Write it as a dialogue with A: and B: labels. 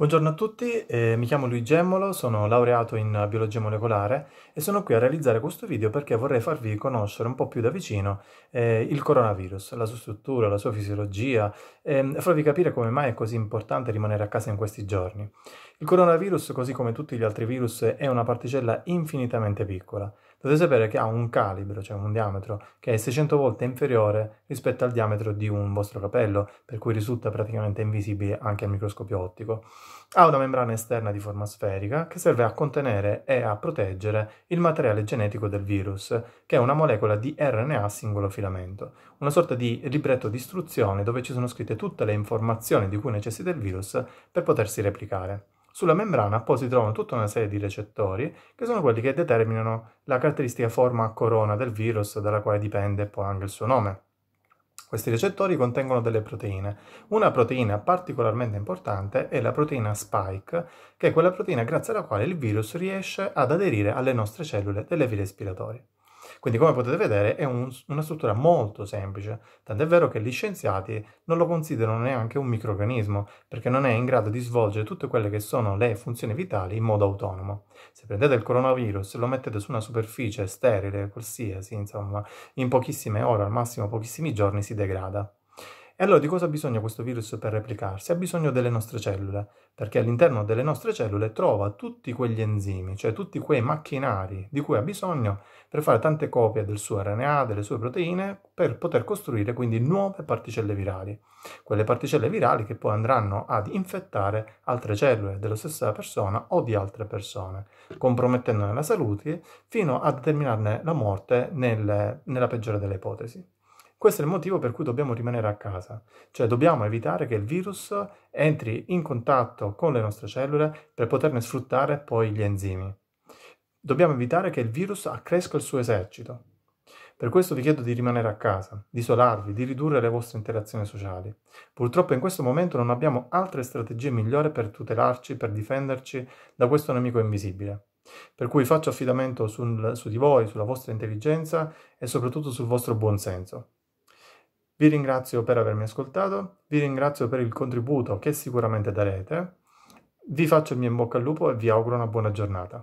A: Buongiorno a tutti, eh, mi chiamo Luigi Gemmolo, sono laureato in biologia molecolare e sono qui a realizzare questo video perché vorrei farvi conoscere un po' più da vicino eh, il coronavirus, la sua struttura, la sua fisiologia ehm, e eh, farvi capire come mai è così importante rimanere a casa in questi giorni. Il coronavirus, così come tutti gli altri virus, è una particella infinitamente piccola dovete sapere che ha un calibro, cioè un diametro, che è 600 volte inferiore rispetto al diametro di un vostro capello, per cui risulta praticamente invisibile anche al microscopio ottico. Ha una membrana esterna di forma sferica che serve a contenere e a proteggere il materiale genetico del virus, che è una molecola di RNA singolo filamento, una sorta di libretto di istruzione dove ci sono scritte tutte le informazioni di cui necessita il virus per potersi replicare. Sulla membrana poi si trovano tutta una serie di recettori che sono quelli che determinano la caratteristica forma a corona del virus dalla quale dipende poi anche il suo nome. Questi recettori contengono delle proteine. Una proteina particolarmente importante è la proteina spike, che è quella proteina grazie alla quale il virus riesce ad aderire alle nostre cellule delle vie respiratorie. Quindi come potete vedere è un, una struttura molto semplice, tant'è vero che gli scienziati non lo considerano neanche un microorganismo, perché non è in grado di svolgere tutte quelle che sono le funzioni vitali in modo autonomo. Se prendete il coronavirus e lo mettete su una superficie sterile, qualsiasi, insomma, in pochissime ore, al massimo pochissimi giorni si degrada. E allora di cosa ha bisogno questo virus per replicarsi? Ha bisogno delle nostre cellule, perché all'interno delle nostre cellule trova tutti quegli enzimi, cioè tutti quei macchinari di cui ha bisogno per fare tante copie del suo RNA, delle sue proteine, per poter costruire quindi nuove particelle virali. Quelle particelle virali che poi andranno ad infettare altre cellule della stessa persona o di altre persone, compromettendone la salute fino a determinarne la morte nelle, nella peggiore delle ipotesi. Questo è il motivo per cui dobbiamo rimanere a casa, cioè dobbiamo evitare che il virus entri in contatto con le nostre cellule per poterne sfruttare poi gli enzimi. Dobbiamo evitare che il virus accresca il suo esercito. Per questo vi chiedo di rimanere a casa, di isolarvi, di ridurre le vostre interazioni sociali. Purtroppo in questo momento non abbiamo altre strategie migliori per tutelarci, per difenderci da questo nemico invisibile. Per cui faccio affidamento sul, su di voi, sulla vostra intelligenza e soprattutto sul vostro buonsenso. Vi ringrazio per avermi ascoltato, vi ringrazio per il contributo che sicuramente darete, vi faccio il mio in bocca al lupo e vi auguro una buona giornata.